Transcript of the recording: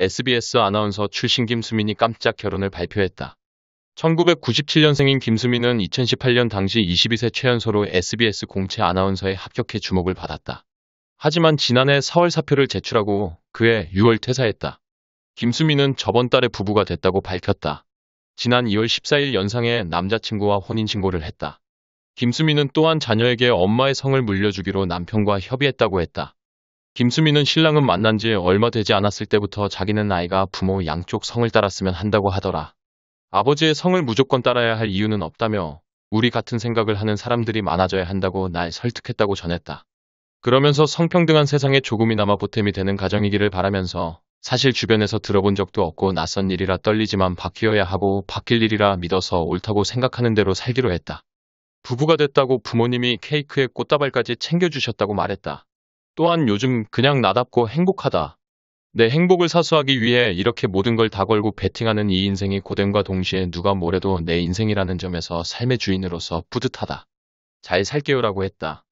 SBS 아나운서 출신 김수민이 깜짝 결혼을 발표했다. 1997년생인 김수민은 2018년 당시 22세 최연소로 SBS 공채 아나운서에 합격해 주목을 받았다. 하지만 지난해 4월 사표를 제출하고 그해 6월 퇴사했다. 김수민은 저번 달에 부부가 됐다고 밝혔다. 지난 2월 14일 연상에 남자친구와 혼인신고를 했다. 김수민은 또한 자녀에게 엄마의 성을 물려주기로 남편과 협의했다고 했다. 김수미는 신랑은 만난 지 얼마 되지 않았을 때부터 자기는 아이가 부모 양쪽 성을 따랐으면 한다고 하더라. 아버지의 성을 무조건 따라야 할 이유는 없다며 우리 같은 생각을 하는 사람들이 많아져야 한다고 날 설득했다고 전했다. 그러면서 성평등한 세상에 조금이나마 보탬이 되는 가정이기를 바라면서 사실 주변에서 들어본 적도 없고 낯선 일이라 떨리지만 바뀌어야 하고 바뀔 일이라 믿어서 옳다고 생각하는 대로 살기로 했다. 부부가 됐다고 부모님이 케이크에 꽃다발까지 챙겨주셨다고 말했다. 또한 요즘 그냥 나답고 행복하다. 내 행복을 사수하기 위해 이렇게 모든 걸 다 걸고 베팅하는 이인생이 고됨과 동시에 누가 뭐래도 내 인생이라는 점에서 삶의 주인으로서 뿌듯하다. 잘 살게요라고 했다.